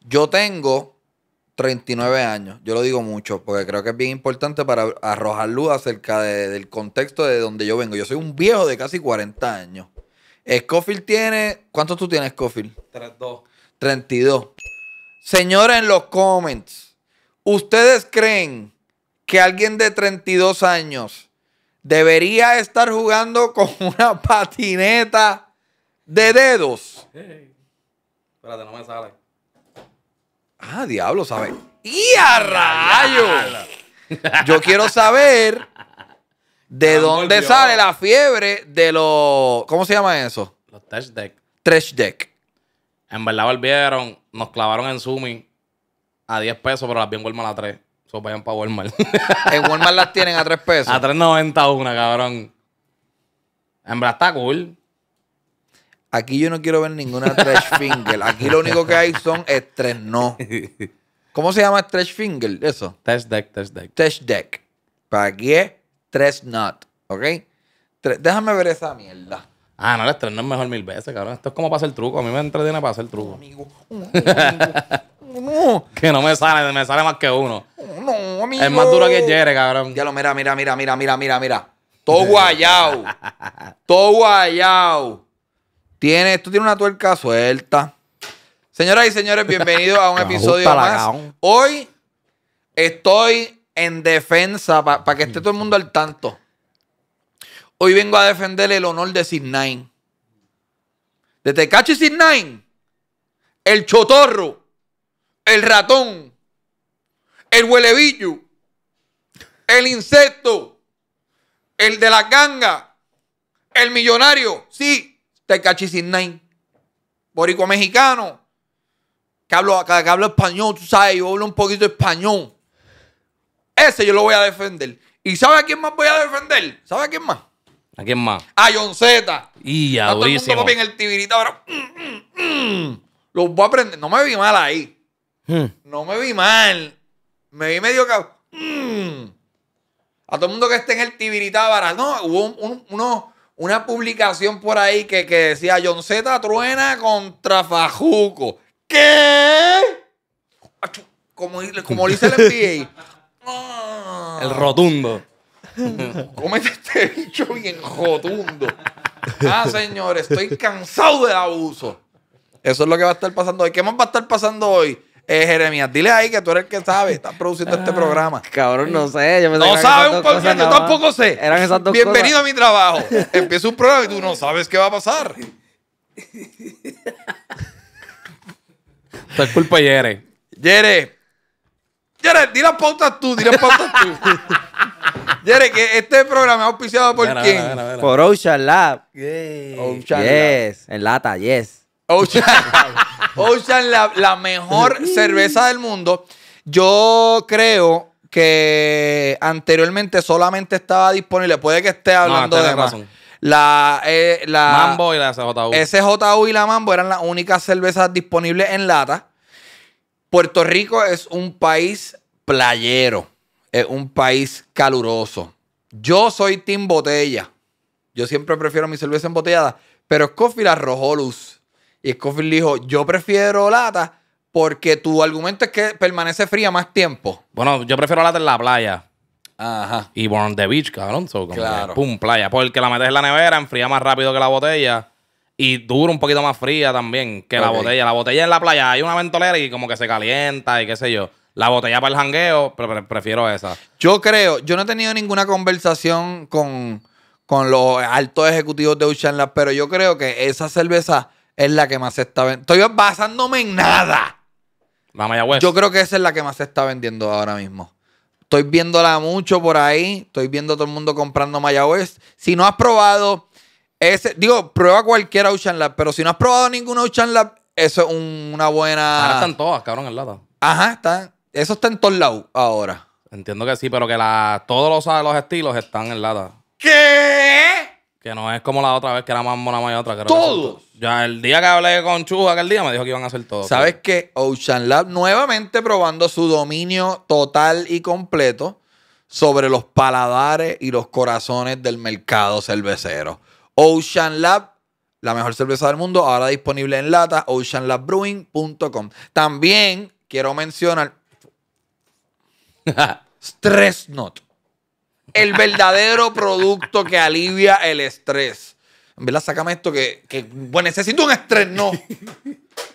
Yo tengo 39 años. Yo lo digo mucho porque creo que es bien importante para arrojar luz acerca del contexto de donde yo vengo. Yo soy un viejo de casi 40 años. Scofield tiene. ¿Cuánto tú tienes, Scofield? 32. 32. Señora, en los comments, ¿ustedes creen que alguien de 32 años debería estar jugando con una patineta de dedos? espérate, no me sale. Ah, diablo, ¿sabes? ¡Y a rayo! Yo quiero saber de ah, dónde sale la fiebre de los. ¿Cómo se llama eso? Los trash deck. Trash deck. En verdad volvieron, nos clavaron en Sumi a 10 pesos, pero las vi en Walmart a 3. Eso vayan para Walmart. en Walmart las tienen a 3 pesos. A 3.91, cabrón. En verdad está cool. Aquí yo no quiero ver ninguna stretch finger. Aquí lo único que hay son estrés no. ¿Cómo se llama stretch finger? Eso. Test deck, test deck. Test deck. Para aquí es tres not. ¿Ok? Déjame ver esa mierda. Ah, no, el estrés no es mejor mil veces, cabrón. Esto es como para hacer truco. A mí me entretiene para hacer truco. Amigo. que no me sale, me sale más que uno. No, amigo. Es más duro que Jere, cabrón. Ya lo mira, mira, mira, mira, mira, mira, mira. Todo guayao. Todo guayao. Tiene, esto tiene una tuerca suelta. Señoras y señores, bienvenidos a un episodio más. Hoy estoy en defensa, para que esté todo el mundo al tanto. Hoy vengo a defender el honor de nine De Tecachi nine El chotorro. El ratón. El huelebillo, El insecto. El de la ganga. El millonario. Sí, Tecachi Nine, borico mexicano, que hablo, que, que hablo español, tú sabes, yo hablo un poquito español. Ese yo lo voy a defender. ¿Y sabe a quién más voy a defender? ¿Sabe a quién más? ¿A quién más? A John Z. Y ya, Todo el mundo, en el tibirita ahora. Mm, mm, mm. voy a aprender. No me vi mal ahí. Hmm. No me vi mal. Me vi medio cabrón. A todo el mundo que esté en el tibirita No, hubo unos una publicación por ahí que, que decía John Z truena contra Fajuco. ¿Qué? Como, como dice el NBA. Ah. El rotundo. Cómete este bicho bien rotundo. Ah, señores, estoy cansado de abuso. Eso es lo que va a estar pasando hoy. ¿Qué más va a estar pasando hoy? Eh, Jeremías, dile ahí que tú eres el que sabe, estás produciendo este ah, programa. Cabrón, no sé. Yo no sabes un por yo tampoco sé. Eran Bienvenido a mi trabajo. Empieza un programa y tú no sabes qué va a pasar. es culpa de Jere. Jere, Yere, di las pautas tú, di las pauta tú. Jere, que este programa es auspiciado por quién? por Ocean Lab. yes. En lata, yes. Ocean Lab. Ocean la mejor cerveza del mundo. Yo creo que anteriormente solamente estaba disponible. Puede que esté hablando de La, eh, la Mambo y la SJU. SJU y la Mambo eran las únicas cervezas disponibles en lata. Puerto Rico es un país playero, es un país caluroso. Yo soy team botella. Yo siempre prefiero mi cerveza embotellada, pero Scofield La luz. Y Scofield dijo, yo prefiero lata porque tu argumento es que permanece fría más tiempo. Bueno, yo prefiero lata en la playa. Ajá. Y born on the beach, cabrón. pum, playa. Porque la metes en la nevera, enfría más rápido que la botella. Y dura un poquito más fría también que la botella. La botella en la playa hay una ventolera y como que se calienta y qué sé yo. La botella para el jangueo, pero prefiero esa. Yo creo, yo no he tenido ninguna conversación con, los altos ejecutivos de Ushanla, pero yo creo que esa cerveza es la que más se está vendiendo. Estoy basándome en nada. La Mayagüez. Yo creo que esa es la que más se está vendiendo ahora mismo. Estoy viéndola mucho por ahí. Estoy viendo a todo el mundo comprando west Si no has probado ese, digo, prueba cualquier Ocean Lab, pero si no has probado ninguna Ocean Lab, eso es una buena. Ahora están todas, cabrón, en lado. Ajá, está. Eso está en todos lados ahora. Entiendo que sí, pero que la, todos los, los estilos están en Lada. ¿Qué? no es como la otra vez que era más mona y otra. Creo ¡Todos! ya el día que hablé con Chu aquel día me dijo que iban a hacer todo. ¿Sabes qué? Ocean Lab nuevamente probando su dominio total y completo sobre los paladares y los corazones del mercado cervecero. Ocean Lab, la mejor cerveza del mundo, ahora disponible en lata, oceanlabbrewing.com. También quiero mencionar Stress Note el verdadero producto que alivia el estrés. En verdad, sácame esto que, que necesito un estrés, no.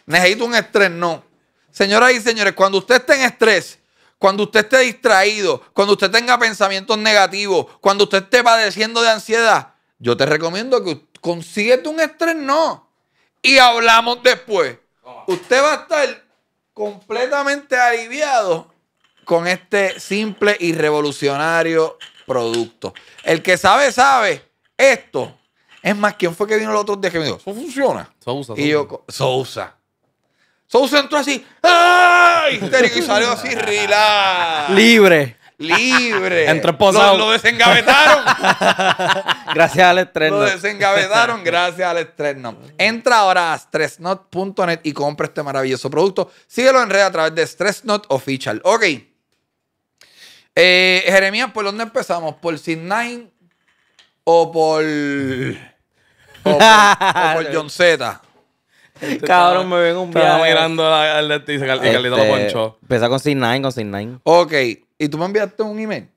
Necesito un estrés, no. Señoras y señores, cuando usted esté en estrés, cuando usted esté distraído, cuando usted tenga pensamientos negativos, cuando usted esté padeciendo de ansiedad, yo te recomiendo que consíguete un estrés, no. Y hablamos después. Usted va a estar completamente aliviado con este simple y revolucionario producto. El que sabe, sabe. Esto es más, ¿quién fue que vino los otros días que me dijo, eso funciona? Sousa. Y yo, Sousa. Sousa entró así, ¡ay! y salió así, rila. Libre. Libre. Entró Lo, lo, desengavetaron. gracias al estreno. Lo desengavetaron gracias al estreno. Entra ahora a stressnot.net y compra este maravilloso producto. Síguelo en red a través de Stressnot Official. Ok. Eh, Jeremías, ¿por dónde empezamos? ¿Por Sin Nine o por. o por, John Z? Este Cabrón, me ven un viaje. Estaba mirando al artista y, se lo este, con Sin Nine, con Sin Nine. Ok. ¿Y tú me enviaste un email?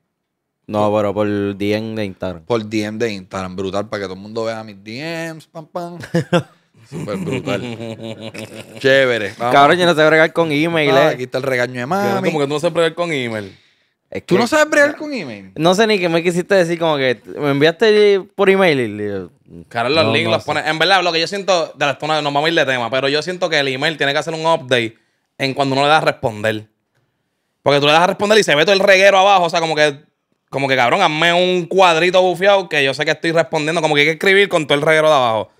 No, pero por DM de Instagram. Por DM de Instagram, brutal, para que todo el mundo vea mis DMs, pam, pam. Súper brutal. Chévere. Cabrón, yo no sé bregar con email. Ah, eh. Aquí está el regaño de mami. Como que tú no sabes bregar con email. ¿Tú no sabes bregar con email? No sé ni qué me quisiste decir, como que me enviaste por email y... los links los pones... En verdad, lo que yo siento... De las nos vamos a ir de tema, pero yo siento que el email tiene que hacer un update en cuando uno le das a responder. Porque tú le das a responder y se ve todo el reguero abajo, o sea, como que... Como que, cabrón, hazme un cuadrito bufiado que yo sé que estoy respondiendo. Como que hay que escribir con todo el reguero de abajo.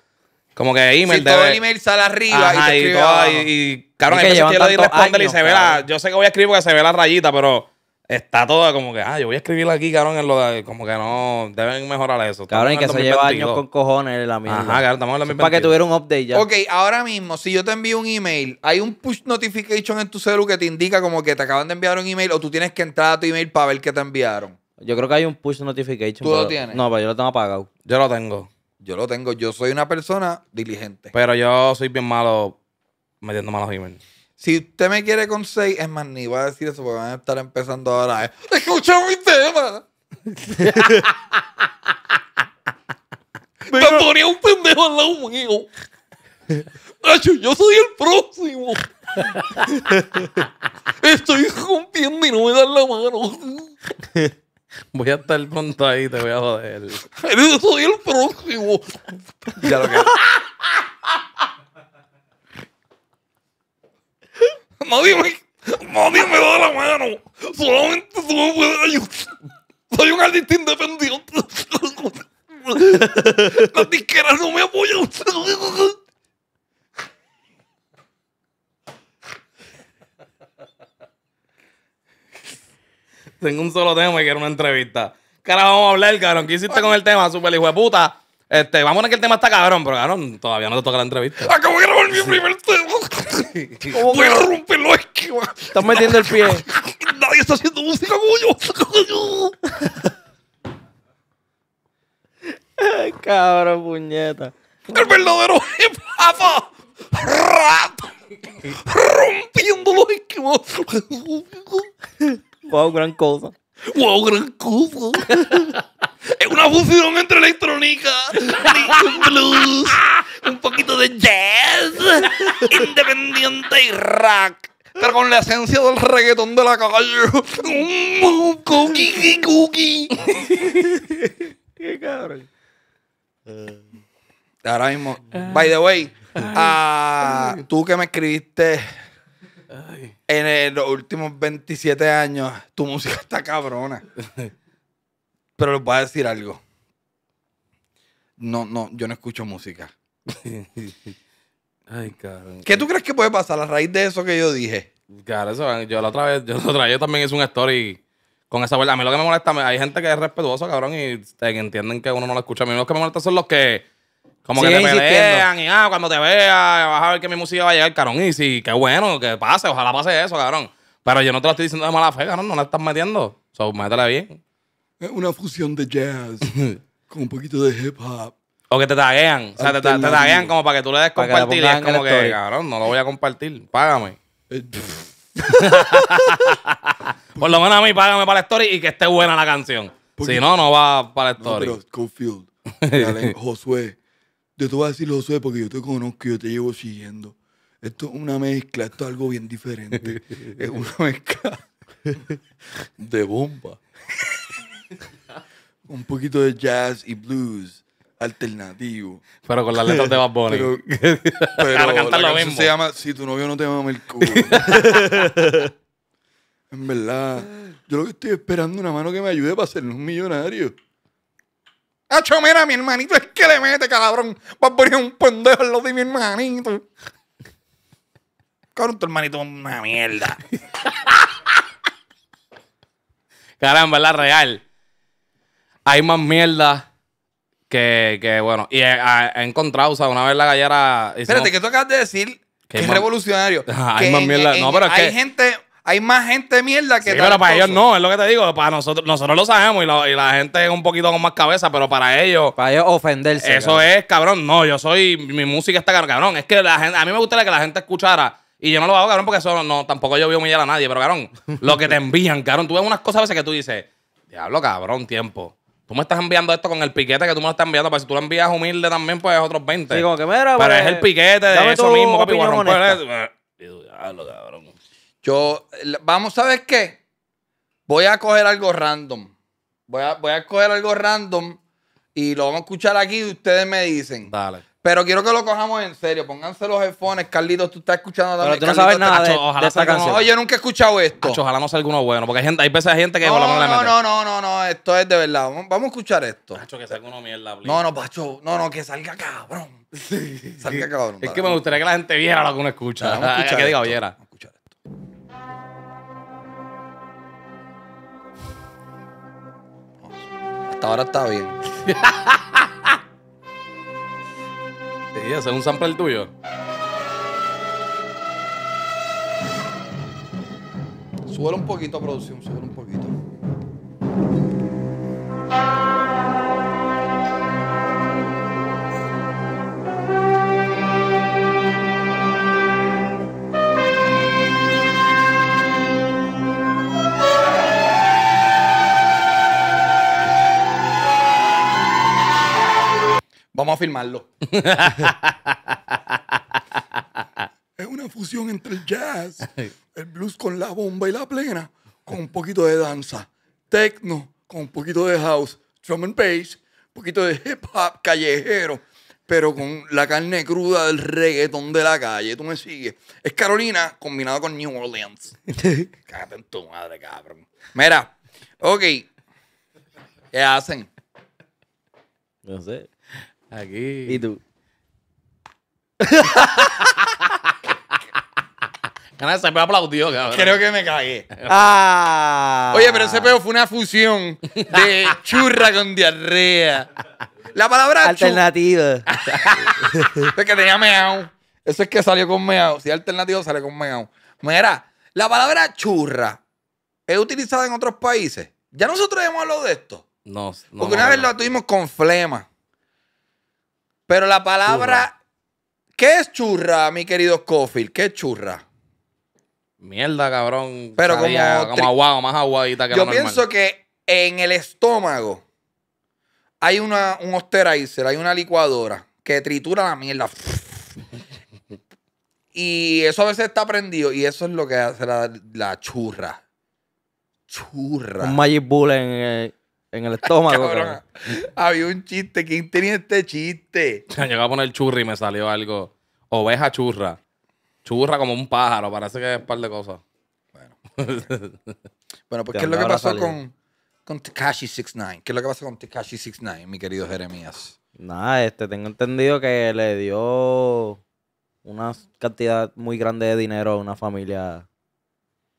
Como que email. Si todo el email sale arriba y te y, todo, y, responder y se ve la... Yo sé que voy a escribir porque se ve la rayita, pero está toda como que, ah, yo voy a escribirla aquí, cabrón, en lo de, como que no, deben mejorar eso. carón cabrón, que se lleva años con cojones la mierda. Ajá, claro, estamos en la misma. Para que tuviera un update ya. Ok, ahora mismo, si yo te envío un email, hay un push notification en tu celu que te indica como que te acaban de enviar un email o tú tienes que entrar a tu email para ver qué te enviaron. Yo creo que hay un push notification. ¿Tú lo tienes? No, pero yo lo tengo apagado. Yo lo tengo. Yo lo tengo. Yo soy una persona diligente. Pero yo soy bien malo metiendo malos emails. Si usted me quiere con seis, es más, ni voy a decir eso porque van a estar empezando ahora. Escucha mi tema. me ponía un pendejo al lado mío. yo soy el próximo. Estoy rompiendo y no me dan la mano. Voy a estar pronto ahí, te voy a joder. Yo soy el próximo. Ya lo que. Nadie me, me da la mano. Solamente tú me puedes ayudar. Soy un artista independiente. Las disqueras no me apoyan. Tengo un solo tema y quiero una entrevista. ahora vamos a hablar, cabrón. ¿Qué hiciste con el tema? Super hijo de puta. Este, vamos a que el tema está cabrón, pero cabrón, todavía no te toca la entrevista. Acabo de grabar mi primer tema. Voy a romper los esquemas. Estás metiendo el pie. Nadie está haciendo música como yo. Cabrón, puñeta. El verdadero hip hop. Rompiendo los esquemas. Wow, gran cosa. Wow, gran cosa. es una fusión entre electrónica, blues un poquito de jazz, independiente y rock. Pero con la esencia del reggaetón de la calle. Mm, cookie, cookie. Qué cabrón. Eh, ahora mismo, by the way, ah, tú que me escribiste en los últimos 27 años, tu música está cabrona. Pero les voy a decir algo. No, no, yo no escucho música. Ay, cabrón. ¿Qué tú crees que puede pasar a raíz de eso que yo dije? Claro, eso, yo la otra vez, yo otra vez, también hice un story con esa verdad. A mí lo que me molesta, hay gente que es respetuosa, cabrón, y entienden que uno no la escucha. A mí lo que me molesta son los que como que te pelean y ah, cuando te vea vas a ver que mi música va a llegar, cabrón. Y sí, qué bueno, que pase, ojalá pase eso, cabrón. Pero yo no te lo estoy diciendo de mala fe, cabrón, no la estás metiendo. So, métela bien. Es una fusión de jazz con un poquito de hip hop. O que te taguean. O sea, te, taguean como para que tú le des compartir. Y es como que, cabrón, no lo voy a compartir. Págame. Por lo menos a mí, págame para la story y que esté buena la canción. Si no, no va para la story. pero Josué. Yo te voy a decir Josué porque yo te conozco y yo te llevo siguiendo. Esto es una mezcla, esto es algo bien diferente. es una mezcla de bomba. Un poquito de jazz y blues alternativo. Pero con las letras de Bad Bunny. Pero, Para lo se llama Si tu novio no te mama el culo. en verdad, yo lo que estoy esperando es una mano que me ayude para ser un millonario. ¡Acho, mira, mi hermanito es que le mete, cabrón! Va a poner un pendejo en lo de mi hermanito. Cabrón, tu hermanito es una mierda. Caramba, la real. Hay más mierda que, bueno, y eh, ah, he, encontrado, o sea, una vez la gallera. Espérate, que tú acabas de decir que, es revolucionario. hay más mierda. no, pero hay gente hay más gente mierda que. Sí, pero para ellos no, es lo que te digo. Para nosotros, nosotros lo sabemos y, la gente es un poquito con más cabeza, pero para ellos. Para ellos ofenderse. Eso es, cabrón. No, yo soy. Mi música está cabrón. Es que la a mí me gustaría que la gente escuchara. Y yo no lo hago, cabrón, porque eso no, tampoco yo vio a a nadie, pero cabrón, lo que te envían, cabrón. Tú ves unas cosas a veces que tú dices, diablo, cabrón, tiempo. Tú me estás enviando esto con el piquete que tú me lo estás enviando, para si tú lo envías humilde también, pues otros 20. que Pero pues, es el piquete de eso mismo, papi, romper. Yo, vamos, ¿sabes qué? Voy a coger algo random. Voy voy a coger algo random y lo vamos a escuchar aquí y ustedes me dicen. Dale. Pero quiero que lo cojamos en serio. Pónganse los headphones. Carlitos, tú estás escuchando también. Pero tú no sabes nada de, ojalá esta canción. Oye, nunca he escuchado esto. ojalá no sea alguno bueno. Porque hay, gente, hay veces gente que no, por lo no, No, no, no, no. Esto es de verdad. Vamos a escuchar esto. Pacho, que salga uno mierda. No, no, Pacho. No, no, que salga cabrón. Sí. Salga cabrón. Es que me gustaría que la gente viera lo que uno escucha. Vamos a que diga, viera. Hasta ahora está bien. Sí, ese es un sample tuyo. Súbelo un poquito, producción, suelo un poquito. vamos a filmarlo. es una fusión entre el jazz, el blues con la bomba y la plena, con un poquito de danza, techno, con un poquito de house, drum and bass, un poquito de hip hop callejero, pero con la carne cruda del reggaetón de la calle. Tú me sigues. Es Carolina combinado con New Orleans. Cállate tu madre, cabrón. Mira, ok. ¿Qué hacen? No sé. Aquí. ¿Y tú? se me aplaudió, cabrón. Creo que me cagué. Ah. Oye, pero ese peo fue una fusión de churra con diarrea. La palabra alternativa. es que tenía meao. Eso es que salió con meao. Si alternativo, sale con meao. Mira, la palabra churra es utilizada en otros países. Ya nosotros hemos hablado de esto. No, no Porque una vez lo tuvimos con flema. Pero la palabra. ¿Qué es churra, mi querido Scofield? ¿Qué es churra? Mierda, cabrón. Pero como. como aguado, más aguadita que Yo pienso que en el estómago hay una, un osterizer, hay una licuadora que tritura la mierda. y eso a veces está prendido y eso es lo que hace la, la churra. Churra. Un Magic Bull en en el estómago. Había un chiste. ¿Quién tenía este chiste? Llegaba a poner churri y me salió algo. Oveja churra. Churra como un pájaro. Parece que es un par de cosas. Bueno. bueno, pues, ¿qué es lo que pasó con, con Tekashi 69? ¿Qué es lo que pasó con Tekashi 69, mi querido Jeremías? Nada, este, tengo entendido que le dio una cantidad muy grande de dinero a una familia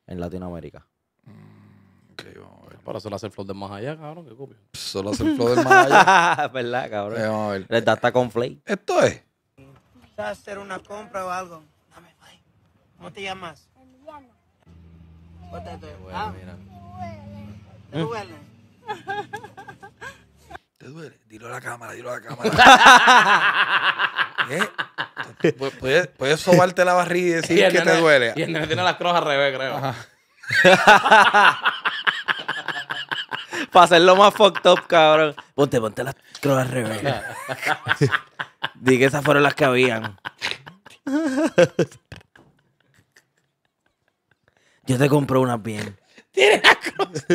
en Latinoamérica. Sí, Para el flow del más allá, cabrón, que copio. Solo hace el flow del más allá. ¿Verdad, cabrón? Le da con flay Esto es. ¿Vas hacer una compra o algo? Dame, bye. ¿Cómo te llamas? Emiliano. Pues te duele? mira. Ah. ¿Te duele? ¿Te duele? Dilo a la cámara, dilo a la cámara. ¿Eh? Puedes, puedes pues sobarte la barriga y decir que te duele. Y el nene tiene las crojas al revés, creo. Para hacerlo más fucked up, cabrón. Ponte, ponte las crocs al revés. Di que esas fueron las que habían. Yo te compro unas bien. Tienes las crocs.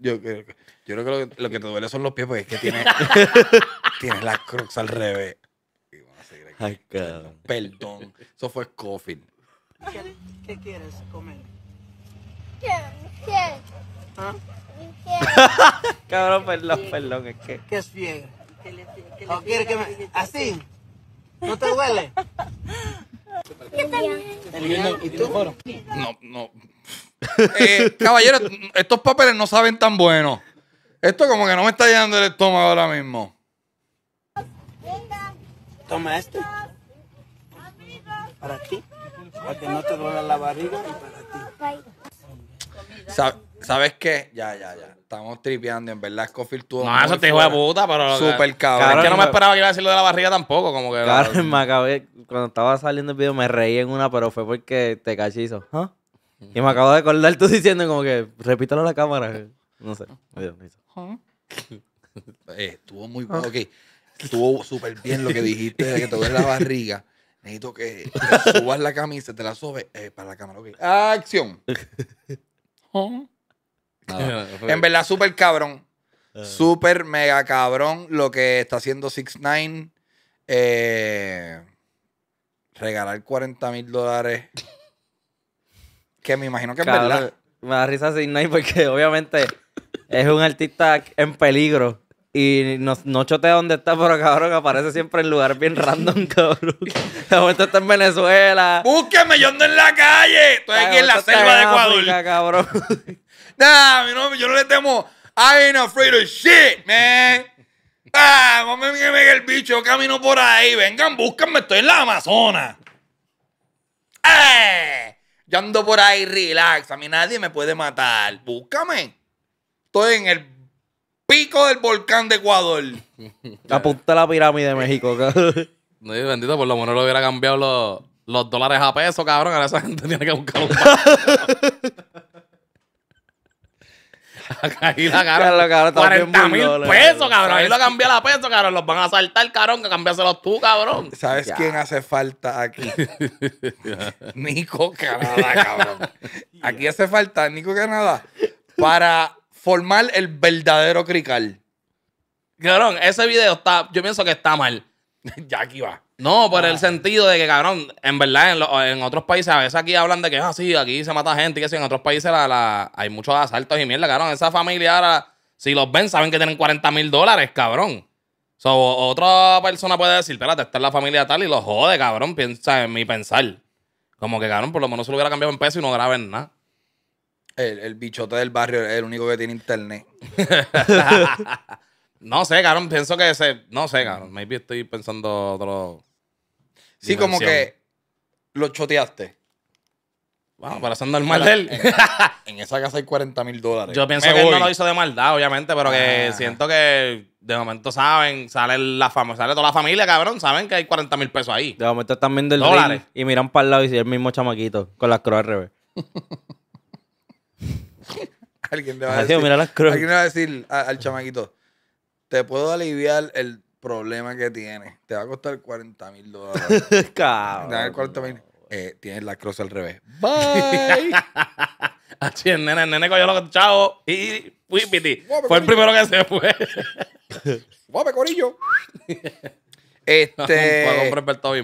Yo creo, que lo, que te duele son los pies, porque es que tienes, tienes las crocs al revés. Ay, cabrón. Perdón, eso fue coffin. ¿Qué, quieres comer? ¿Qué? ¿Qué? ¿Ah? Cabrón, perdón, perdón, es que. ¿Qué es bien? Que ¿O oh, quiere que me.? ¿Así? ¿No te duele? ¿Y tú? No, no. Eh, caballero, estos papeles no saben tan bueno Esto como que no me está llenando el estómago ahora mismo. Toma este. Para ti. Para que no te duela la barriga y para ti. ¿Sabes qué? Ya, ya, ya. Estamos tripeando. En verdad, Scofield tuvo. No, eso te hijo de puta, pero. Súper cabrón. es que no me esperaba que iba a decir lo de la barriga tampoco. Como que. Claro, me acabé. Cuando estaba saliendo el video, me reí en una, pero fue porque te cachizo. ¿Ah? Y me acabo de acordar tú diciendo, como que, repítalo a la cámara. No sé. Eh, estuvo muy Ok. Estuvo súper bien lo que dijiste de que te duele la barriga. Necesito que subas la camisa, te la subes eh, para la cámara. Ok. Ah, acción. en verdad, súper cabrón. Eh. Súper mega cabrón lo que está haciendo 6ix9ine. Eh, regalar 40 mil dólares. Que me imagino que es verdad. Me da risa 6 9 porque obviamente es un artista en peligro. Y no, no chotea dónde está, pero cabrón, aparece siempre en lugares bien random, cabrón. De momento está en Venezuela. ¡Búsqueme! Yo ando en la calle. Estoy ah, aquí en la selva de Ecuador. África, cabrón. nah, yo no le temo. I ain't afraid of shit, man. Ah, mami, me el bicho. Yo camino por ahí. Vengan, búsquenme. Estoy en la Amazonas. ¡Eh! Yo ando por ahí, relax. A mí nadie me puede matar. Búscame. Estoy en el pico del volcán de Ecuador. de la pirámide de México, cabrón. No, bendito, por lo menos lo hubiera cambiado los, los dólares a peso, cabrón. Ahora esa gente tiene que buscar un Ahí la cara. Claro, 40 mil pesos, cabrón. Ahí lo cambié la peso, cabrón. Los van a saltar, cabrón. Que cambiáselos tú, cabrón. ¿Sabes quién hace falta aquí? Nico Canadá, cabrón. Aquí hace falta Nico Canadá para formar el verdadero crical. Cabrón, ese video está, yo pienso que está mal. ya aquí va. No, por el ah. sentido de que, cabrón, en verdad, en, otros países, a veces aquí hablan de que, es ah, así, aquí se mata gente, y que sí, en otros países la, hay muchos asaltos y mierda, cabrón. Esa familia ahora, si los ven, saben que tienen 40 mil dólares, cabrón. otra persona puede decir, espérate, está la familia tal y lo jode, cabrón, piensa en mi pensar. Como que, cabrón, por lo menos se lo hubiera cambiado en peso y no graben nada. El, bichote del barrio es el único que tiene internet. no sé, cabrón. Pienso que ese. No sé, cabrón. Maybe estoy pensando otro. Sí, como que lo choteaste. vamos para ser normal de él. En, esa casa hay 40 mil dólares. Yo pienso que él no lo hizo de maldad, obviamente, pero que ah. siento que de momento saben, sale la fama, sale toda la familia, cabrón, saben que hay 40 mil pesos ahí. De momento están viendo el dólares. y miran para el lado y si el mismo chamaquito con las croas al revés. alguien le va a decir, al chamaquito, te puedo aliviar el problema que tienes. Te va a costar 40 mil dólares. Cabrón. Te va a mil. Eh, tienes la cruz al revés. Bye. Así ah, el nene, y piti. Fue el primero que se fue. Guape, corillo. este. este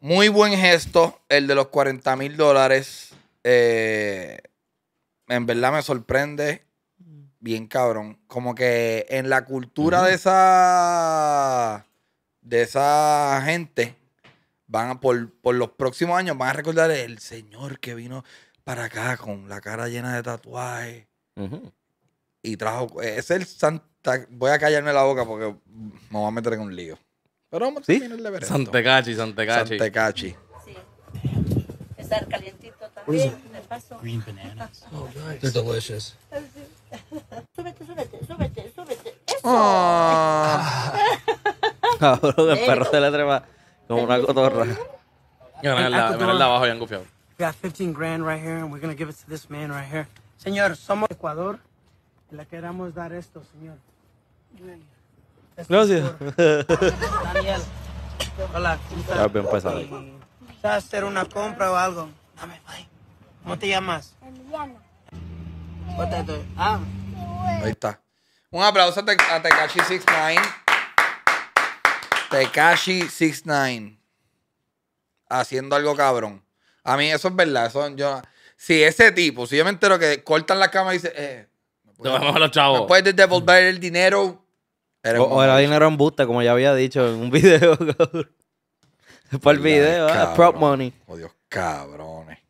Muy buen gesto, el de los 40 mil dólares. Eh, en verdad me sorprende bien cabrón. Como que en la cultura de esa de esa gente van por, por, los próximos años van a recordar el señor que vino para acá con la cara llena de tatuajes. Y trajo. Es el Santa. Voy a callarme la boca porque me voy a meter en un lío. Pero vamos a terminar ¿Sí? de ver. Santecachi, Santecachi. Santecachi. Sí. Estar calientito también paso. Green bananas. Oh, nice. Oh, They're delicious. súbete, súbete, súbete, súbete. ¡Eso! Ah. ah. Cabrón, el perro se le trepa como una cotorra. Mira, mira el de abajo, bien confiado. We got 15 grand right here, and we're going to give it to this man right here. Señor, somos Ecuador. Le queremos dar esto, señor. Gracias. Daniel. Hola, Ya bien pasado. ¿Quieres hacer una compra o algo? Dame, bye. ¿Cómo te llamas? Emiliano. Ah. Ahí está. Un aplauso a, Tekashi 69. Tekashi 69. Haciendo algo cabrón. A mí eso es verdad. yo, si ese tipo, si yo me entero que cortan la cama y dice, eh, los chavos. Después de devolver el dinero. o, era dinero en busta, como ya había dicho en un video, Después el video, ah, prop money. Oh, Dios, cabrones.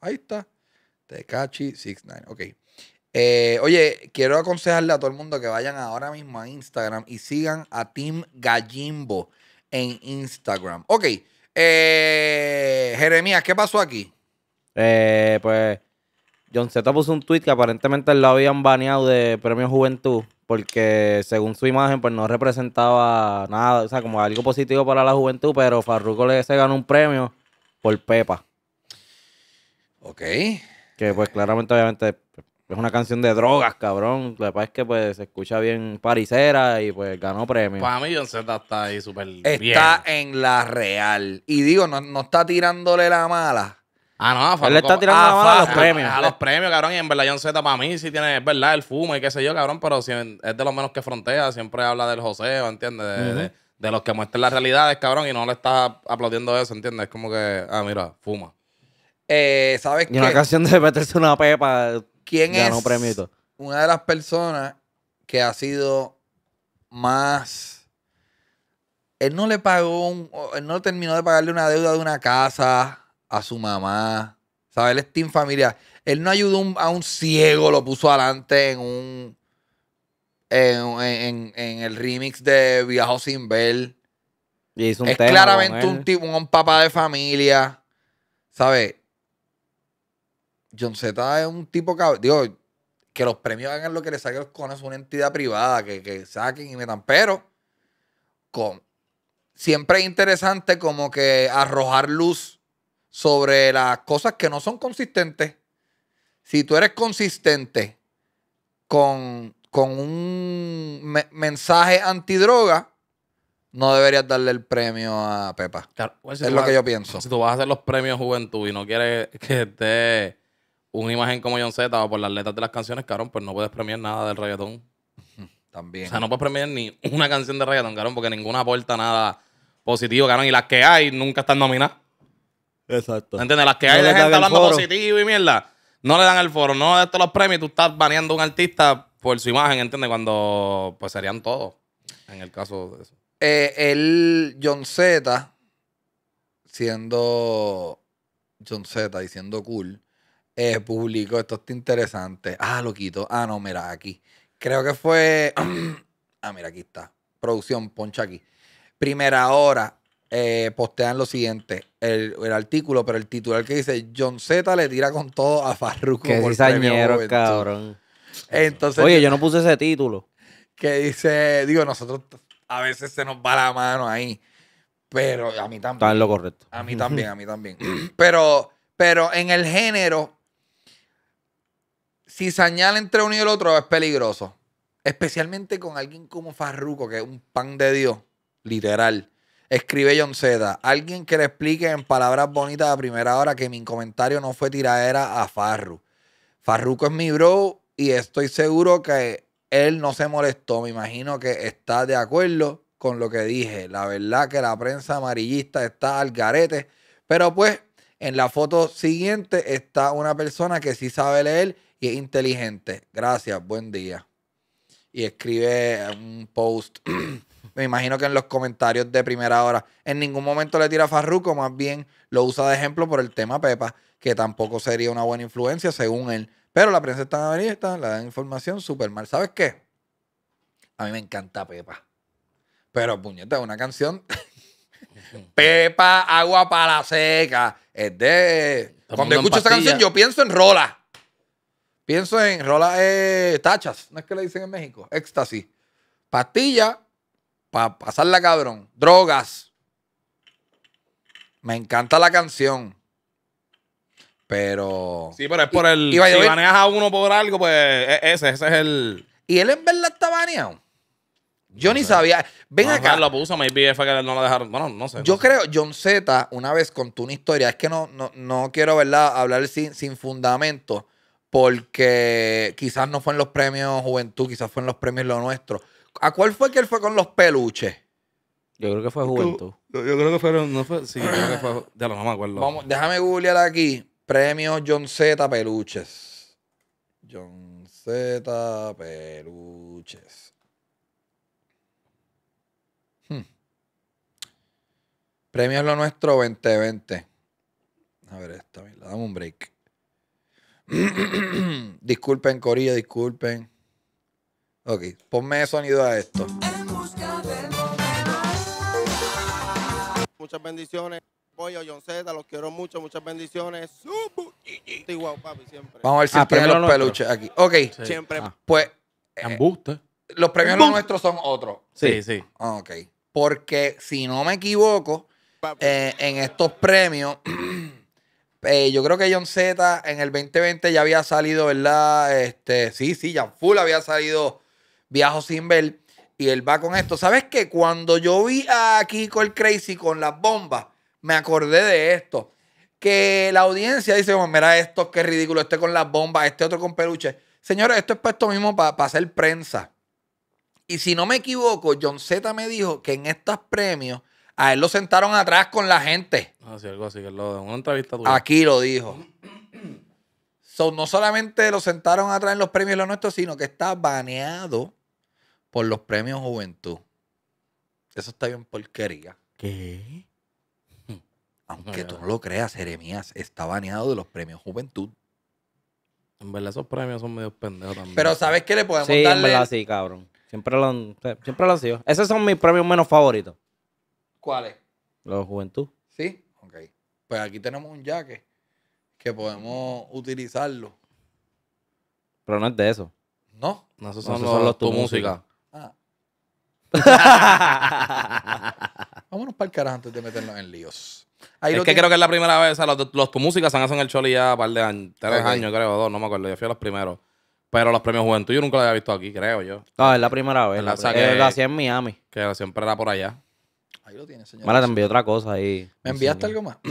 Ahí está. Tekachi 69. Ok. Eh, oye, quiero aconsejarle a todo el mundo que vayan ahora mismo a Instagram y sigan a Team Gallimbo en Instagram. Ok. Eh, Jeremías, ¿qué pasó aquí? Eh, pues John Z puso un tweet que aparentemente lo habían baneado de Premio Juventud porque según su imagen pues no representaba nada, o sea, como algo positivo para la juventud, pero Farruko le se ganó un premio por Pepa. Ok. Que pues claramente, obviamente, es una canción de drogas, cabrón. Lo que pasa es que pues se escucha bien paricera y pues ganó premio. Para mí John Z está ahí súper bien. Está en la real. Y digo, no, está tirándole la mala. Ah, no, Él le está tirando ah, a los premios. A los premios, cabrón. Y en verdad, John Z para mí sí tiene, es verdad, el fuma y qué sé yo, cabrón, pero si- es de los menos que frontea. Siempre habla del José, ¿entiendes? De, de los que muestran las realidades, cabrón, y no le está aplaudiendo eso, ¿entiendes? Es como que, ah, mira, fuma. Eh, ¿Sabes qué? Y una canción de meterse una pepa. ¿Quién es una de las personas que ha sido más... Él no le pagó, él no terminó de pagarle una deuda de una casa a su mamá. ¿Sabes? Él es team familiar. Él no ayudó a un ciego, lo puso adelante en un... En, el remix de Viajo sin ver. Y hizo un es claramente un tipo, un papá de familia. ¿Sabes? John Z es un tipo que, digo, que los premios hagan lo que le saquen con es una entidad privada, que, que, saquen y metan, pero con, siempre es interesante como que arrojar luz sobre las cosas que no son consistentes. Si tú eres consistente con, un mensaje antidroga, no deberías darle el premio a Pepa. Pues, es lo que yo pienso. Si tú vas a hacer los premios juventud y no quieres que esté una imagen como John Z o por las letras de las canciones, Carón, pues no puedes premiar nada del reggaetón. También. O sea, no puedes premiar ni una canción de reggaetón, Carón, porque ninguna aporta nada positivo, Carón, Y las que hay nunca están nominadas. Exacto. ¿Entiendes? Las que hay de gente hablando positivo y mierda. No le dan el foro, no de estos los premios. Tú estás baneando a un artista por su imagen, ¿entiendes? Cuando pues serían todos. En el caso de eso. el eh, John Z, siendo John Z y siendo cool, eh, público, esto está interesante. Ah, lo quito. Ah, no, mira, aquí. Creo que fue... ah, mira, aquí está. Producción, poncha aquí. Primera hora, eh, postean lo siguiente, el, artículo, pero el titular que dice John Z le tira con todo a Farruko. Que cizañero, cabrón. Entonces, Oye, yo no puse ese título. Que dice, digo, nosotros a veces se nos va la mano ahí. Pero a mí también. Está en lo correcto. A mí también, a mí también. pero, pero en el género, ...si señala entre uno y el otro es peligroso. Especialmente con alguien como Farruco, que es un pan de Dios, literal. Escribe John Zeta, alguien que le explique en palabras bonitas a primera hora que mi comentario no fue tiradera a Farru. Farruco es mi bro y estoy seguro que él no se molestó. Me imagino que está de acuerdo con lo que dije. La verdad que la prensa amarillista está al garete. Pero pues en la foto siguiente está una persona que sí sabe leer y es inteligente. Gracias, buen día. Y escribe un post. Me imagino que en los comentarios de primera hora. En ningún momento le tira a Farruko, más bien lo usa de ejemplo por el tema Pepa, que tampoco sería una buena influencia según él. Pero la prensa está abierta, la dan información súper mal. ¿Sabes qué? A mí me encanta Pepa. Pero puñeta, una canción. Pepa, agua para la seca. Es de. Cuando escucho esa canción, yo pienso en Rola. Pienso en rola eh, tachas, no es que le dicen en México, éxtasis. Pastilla para pasarla cabrón. Drogas. Me encanta la canción. Pero. Sí, pero es por el. si manejas a uno por algo, pues e-, ese, ese es el. Y él en verdad está baneado. Yo ni sabía. Ven acá. Lo puso, fue que no lo dejaron. Bueno, no sé. yo creo, John Z una vez contó una historia. Es que no, no, no quiero, ¿verdad? Hablar sin, sin fundamento porque quizás no fue en los premios Juventud, quizás fue en los premios Lo Nuestro. ¿A cuál fue que él fue con los peluches? Yo creo que fue Juventud. Yo, creo que fueron, no fue, sí, yo creo que fue, ya lo no me acuerdo. déjame googlear aquí. Premios John Z Peluches. John Z Peluches. Premio hmm. Premios Lo Nuestro 2020. A ver, esta, dame un break. disculpen, Corilla, disculpen. Ok, ponme sonido a esto. Muchas bendiciones. Pollo, John Z, los quiero mucho. Muchas bendiciones. Vamos a ver si ah, los peluches aquí. Ok. Siempre. Ah. Pues. Eh, los premios nuestros son otros. Sí, sí. Ok. Porque si no me equivoco, eh, en estos premios. Eh, yo creo que John Z en el 2020 ya había salido, ¿verdad? Este, sí, sí, Jan Full había salido Viajo sin ver. Y él va con esto. ¿Sabes qué? Cuando yo vi a Kiko el Crazy con las bombas, me acordé de esto. Que la audiencia dice, mira esto, qué ridículo, este con las bombas, este otro con peluche. Señores, esto es para esto mismo, para, para hacer prensa. Y si no me equivoco, John Z me dijo que en estos premios a él lo sentaron atrás con la gente. Ah, algo así, una entrevista Aquí lo dijo. no solamente lo sentaron atrás en los premios Lo Nuestro, sino que está baneado por los premios Juventud. Eso está bien porquería. ¿Qué? Aunque tú no lo creas, Jeremías está baneado de los premios Juventud. En verdad, esos premios son medio pendejos también. Pero ¿sabes qué le podemos sí, En verdad, sí, cabrón. Siempre lo, siempre lo han sido. Esos son mis premios menos favoritos. ¿Cuáles? Los Juventud. Sí, ok. Pues aquí tenemos un jaque que podemos utilizarlo. Pero no es de eso. No. No, esos son, los, tu música. Ah. Vámonos para el carajo antes de meternos en líos. es que creo que es la primera vez. los, tu música se han hecho en el Choli ya un par de años, tres años, creo, dos, no me acuerdo. Yo fui a los primeros. Pero los premios Juventud yo nunca los había visto aquí, creo yo. No, es la primera vez. Eh, hacía en Miami. Que siempre era por allá. Ahí lo tienes, señor. Mala, te otra cosa ahí. ¿Me enviaste algo más?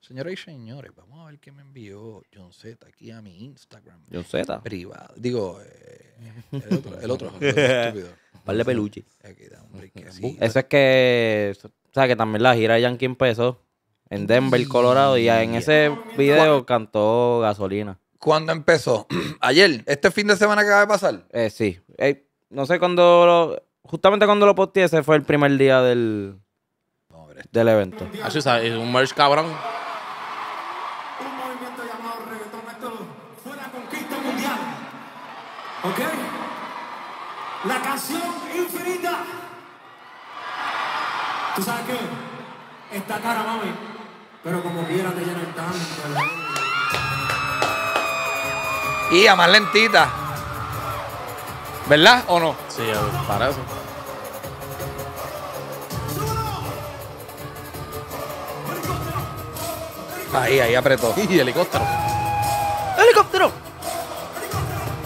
Señoras y señores, vamos a ver qué me envió John Z aquí a mi Instagram. John Z. Privado. Digo, eh, el otro, el otro, Par peluche. Eso es que, o sea, que también la gira de Yankee empezó en Denver, Colorado, y en ese video cantó Gasolina. ¿Cuándo empezó? ¿Ayer? ¿Este fin de semana que acaba de pasar? Eh, sí. Eh, no sé cuándo... Lo justamente cuando lo posteé, ese fue el primer día del, del evento. Así es, un merch cabrón. Un movimiento llamado reggaetón, Fuera fue la conquista mundial. ¿Ok? La canción infinita. ¿Tú sabes qué? Está cara, mami. Pero como quiera te llena el tanque. Y a más lentita. ¿Verdad o no? Sí, para eso. Ahí, ahí apretó. Y helicóptero. ¡Helicóptero!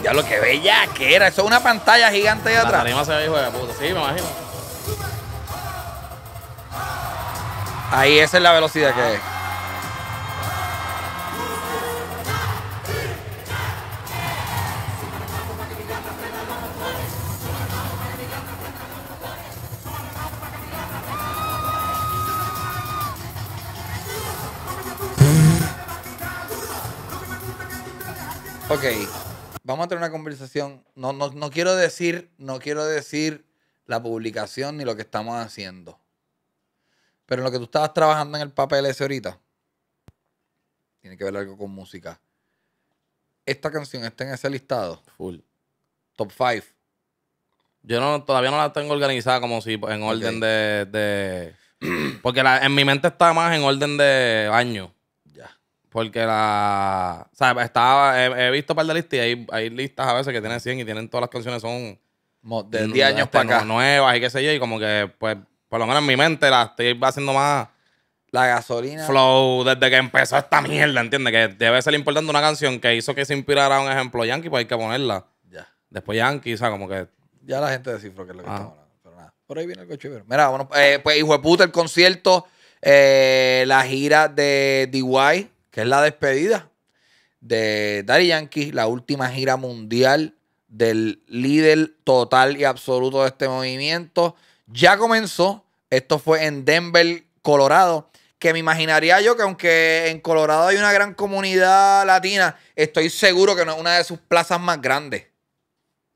Ya lo que veía que era. Eso es una pantalla gigante de atrás. Tarima se ve hijo de puta. Sí, me imagino. Ahí esa es la velocidad que es. Ok, vamos a tener una conversación. No, no, no quiero decir, no quiero decir la publicación ni lo que estamos haciendo. Pero en lo que tú estabas trabajando en el papel ese ahorita, tiene que ver algo con música. Esta canción está en ese listado. Full. Top 5. Yo no, todavía no la tengo organizada como si en orden de, Porque en mi mente está más en orden de año. Porque la. O sea, estaba, he, visto un par de listas y hay, listas a veces que tienen 100 y tienen todas las canciones son. De 10 años para este, acá. Nuevas y qué sé yo. Y como que, pues, por lo menos en mi mente la estoy haciendo más. La gasolina. Flow, desde que empezó esta mierda, ¿entiendes? Que debe ser importante una canción que hizo que se inspirara un ejemplo Yankee, pues hay que ponerla. Ya. Después Yankee, o sea, como que. Ya la gente descifró que lo que ah. Pero nada. Por ahí viene el coche. Mira, bueno, eh, pues hijo de puta, el concierto, eh, la gira de DY es la despedida de Daddy Yankee, la última gira mundial del líder total y absoluto de este movimiento. Ya comenzó, esto fue en Denver, Colorado, que me imaginaría yo que aunque en Colorado hay una gran comunidad latina, estoy seguro que no es una de sus plazas más grandes.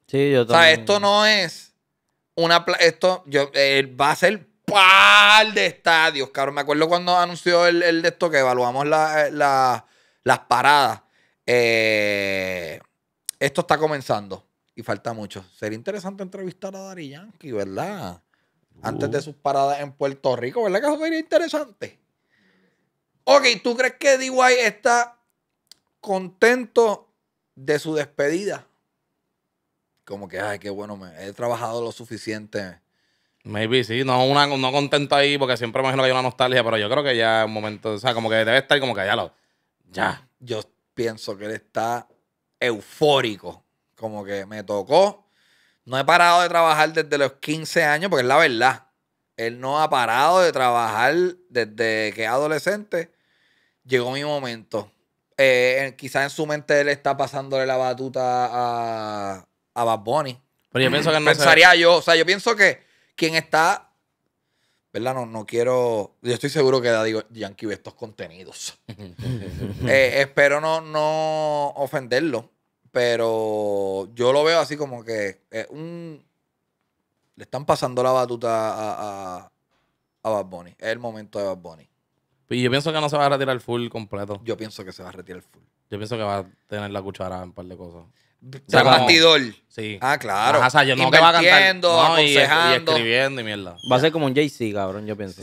Sí, yo también. O sea, esto no es una plaza, esto yo, eh, va a ser de estadios, cabrón. Me acuerdo cuando anunció el, de esto que evaluamos eh, las paradas. Eh, esto está comenzando y falta mucho. Sería interesante entrevistar a Dari Yankee, ¿verdad? Antes de uh. sus paradas en Puerto Rico, ¿verdad que eso sería interesante? Ok, ¿tú crees que D.Y. está contento de su despedida? Como que, ay, qué bueno, me he trabajado lo suficiente Maybe sí, no, una, no contento ahí, porque siempre me imagino que hay una nostalgia, pero yo creo que ya es un momento, o sea, como que debe estar como que ya lo. Ya. Yo pienso que él está eufórico. Como que me tocó. No he parado de trabajar desde los 15 años, porque es la verdad. Él no ha parado de trabajar desde que es adolescente. Llegó mi momento. Eh, quizás en su mente él está pasándole la batuta a, a Bad Bunny. Pero yo pienso que no Pensaría yo. O sea, yo pienso que quien está ¿verdad? No, no quiero. Yo estoy seguro que digo, Yankee ve estos contenidos. Eh, espero no, no ofenderlo, pero yo lo veo así como que es un, le están pasando la batuta a, a, Bad Bunny. Es el momento de Bad Bunny. Y pues yo pienso que no se va a retirar el full completo. Yo pienso que se va a retirar el full. Yo pienso que va a tener la cuchara en un par de cosas bastidor. Sí. Ah, claro. yo no te va a cantar. No, aconsejando. Y, escribiendo y mierda. Va a ser como un Jay-Z, cabrón, yo pienso.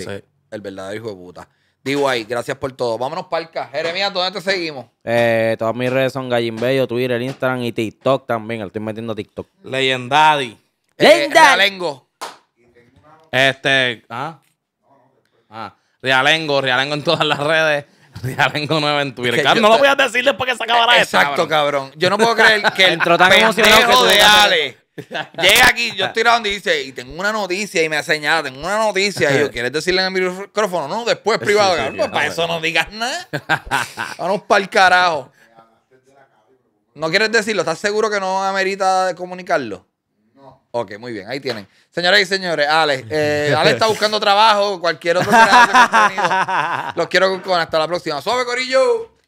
El verdadero hijo de puta. Digo ahí, gracias por todo. Vámonos para el ¿dónde te seguimos? Eh, todas mis redes son Bello, Twitter, Instagram y TikTok también. Estoy metiendo TikTok. Leyendadi. Eh, Leyendadi. Realengo. Este, ¿ah? ah. Realengo, Realengo en todas las redes. Ya tengo nueve en Twitter. no lo voy a decir después que se acabará esto. Exacto, cabrón. Yo no puedo creer que el pendejo de Ale llega aquí, yo estoy donde y dice, y tengo una noticia, y me señala, tengo una noticia, y yo, ¿quieres decirle en el micrófono? No, después privado. para eso no digas nada. Vamos para el carajo. ¿No quieres decirlo? ¿Estás seguro que no amerita comunicarlo? Ok, muy bien, ahí tienen. Señoras y señores, Alex, eh, Alex está buscando trabajo, cualquier otro que contenido. Los quiero con hasta la próxima. Suave, Corillo.